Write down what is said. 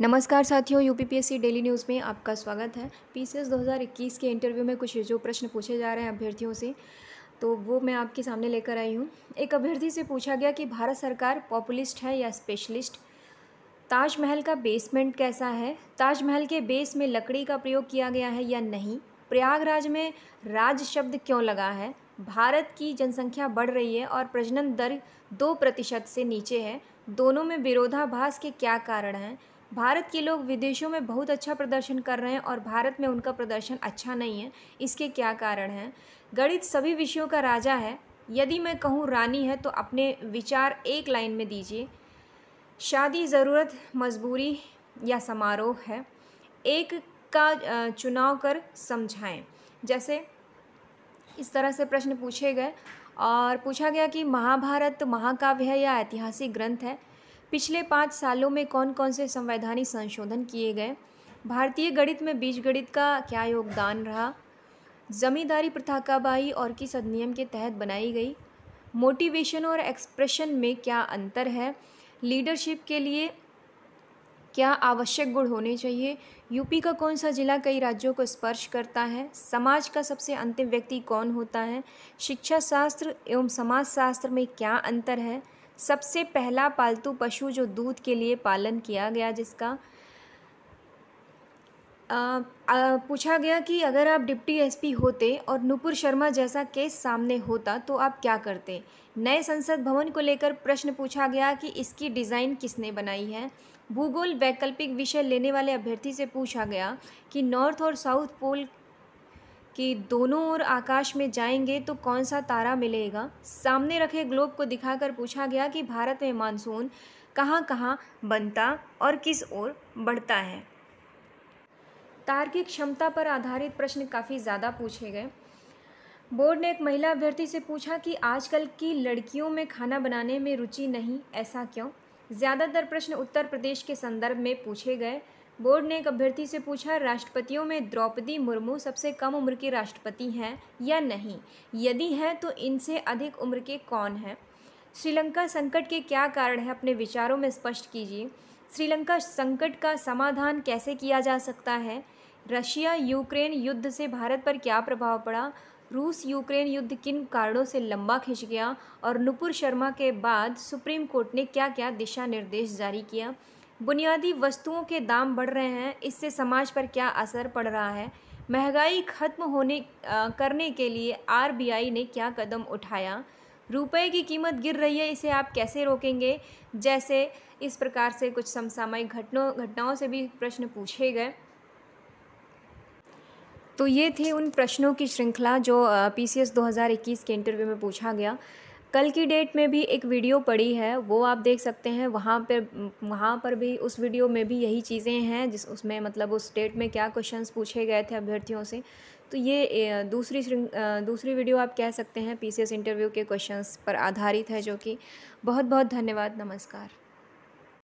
नमस्कार साथियों UPPSC daily news में आपका स्वागत है पीसीएस 2021 के इंटरव्यू में कुछ जो प्रश्न पूछे जा रहे हैं अभ्यर्थियों से तो वो मैं आपके सामने लेकर आई हूँ एक अभ्यर्थी से पूछा गया कि भारत सरकार पॉपुलिस्ट है या स्पेशलिस्ट ताजमहल का बेसमेंट कैसा है ताजमहल के बेस में लकड़ी का प्रयोग किया गया है या नहीं प्रयागराज में राज शब्द क्यों लगा है भारत की जनसंख्या बढ़ रही है और प्रजनन दर दो प्रतिशत से नीचे है दोनों में विरोधाभास के क्या कारण हैं भारत के लोग विदेशों में बहुत अच्छा प्रदर्शन कर रहे हैं और भारत में उनका प्रदर्शन अच्छा नहीं है इसके क्या कारण हैं गणित सभी विषयों का राजा है यदि मैं कहूँ रानी है तो अपने विचार एक लाइन में दीजिए शादी ज़रूरत मजबूरी या समारोह है एक का चुनाव कर समझाएं जैसे इस तरह से प्रश्न पूछे गए और पूछा गया कि महाभारत महाकाव्य है या ऐतिहासिक ग्रंथ है पिछले पाँच सालों में कौन कौन से संवैधानिक संशोधन किए गए भारतीय गणित में बीजगणित का क्या योगदान रहा जमींदारी प्रथा कब आई और किस अधिनियम के तहत बनाई गई मोटिवेशन और एक्सप्रेशन में क्या अंतर है लीडरशिप के लिए क्या आवश्यक गुण होने चाहिए यूपी का कौन सा जिला कई राज्यों को स्पर्श करता है समाज का सबसे अंतिम व्यक्ति कौन होता है शिक्षा शास्त्र एवं समाज शास्त्र में क्या अंतर है सबसे पहला पालतू पशु जो दूध के लिए पालन किया गया जिसका आ, आ, पूछा गया कि अगर आप डिप्टी एसपी होते और नुपुर शर्मा जैसा केस सामने होता तो आप क्या करते नए संसद भवन को लेकर प्रश्न पूछा गया कि इसकी डिज़ाइन किसने बनाई है भूगोल वैकल्पिक विषय लेने वाले अभ्यर्थी से पूछा गया कि नॉर्थ और साउथ पोल कि दोनों ओर आकाश में जाएंगे तो कौन सा तारा मिलेगा सामने रखे ग्लोब को दिखाकर पूछा गया कि भारत में मानसून कहाँ कहाँ बनता और किस ओर बढ़ता है तार्किक क्षमता पर आधारित प्रश्न काफ़ी ज़्यादा पूछे गए बोर्ड ने एक महिला अभ्यर्थी से पूछा कि आजकल की लड़कियों में खाना बनाने में रुचि नहीं ऐसा क्यों ज़्यादातर प्रश्न उत्तर प्रदेश के संदर्भ में पूछे गए बोर्ड ने एक अभ्यर्थी से पूछा राष्ट्रपतियों में द्रौपदी मुर्मू सबसे कम उम्र की राष्ट्रपति हैं या नहीं यदि हैं तो इनसे अधिक उम्र के कौन हैं श्रीलंका संकट के क्या कारण हैं अपने विचारों में स्पष्ट कीजिए श्रीलंका संकट का समाधान कैसे किया जा सकता है रशिया यूक्रेन युद्ध से भारत पर क्या प्रभाव पड़ा रूस यूक्रेन युद्ध किन कारणों से लंबा खिंच गया और नुपुर शर्मा के बाद सुप्रीम कोर्ट ने क्या क्या दिशा निर्देश जारी किया बुनियादी वस्तुओं के दाम बढ़ रहे हैं इससे समाज पर क्या असर पड़ रहा है महंगाई खत्म होने आ, करने के लिए आरबीआई ने क्या कदम उठाया रुपए की कीमत गिर रही है इसे आप कैसे रोकेंगे जैसे इस प्रकार से कुछ समसामयिक घटनों घटनाओं से भी प्रश्न पूछे गए तो ये थे उन प्रश्नों की श्रृंखला जो पीसीएस 2021 के इंटरव्यू में पूछा गया कल की डेट में भी एक वीडियो पड़ी है वो आप देख सकते हैं वहाँ पर वहाँ पर भी उस वीडियो में भी यही चीज़ें हैं जिस उसमें मतलब उस डेट में क्या क्वेश्चंस पूछे गए थे अभ्यर्थियों से तो ये दूसरी दूसरी वीडियो आप कह सकते हैं पीसीएस इंटरव्यू के क्वेश्चंस पर आधारित है जो कि बहुत बहुत धन्यवाद नमस्कार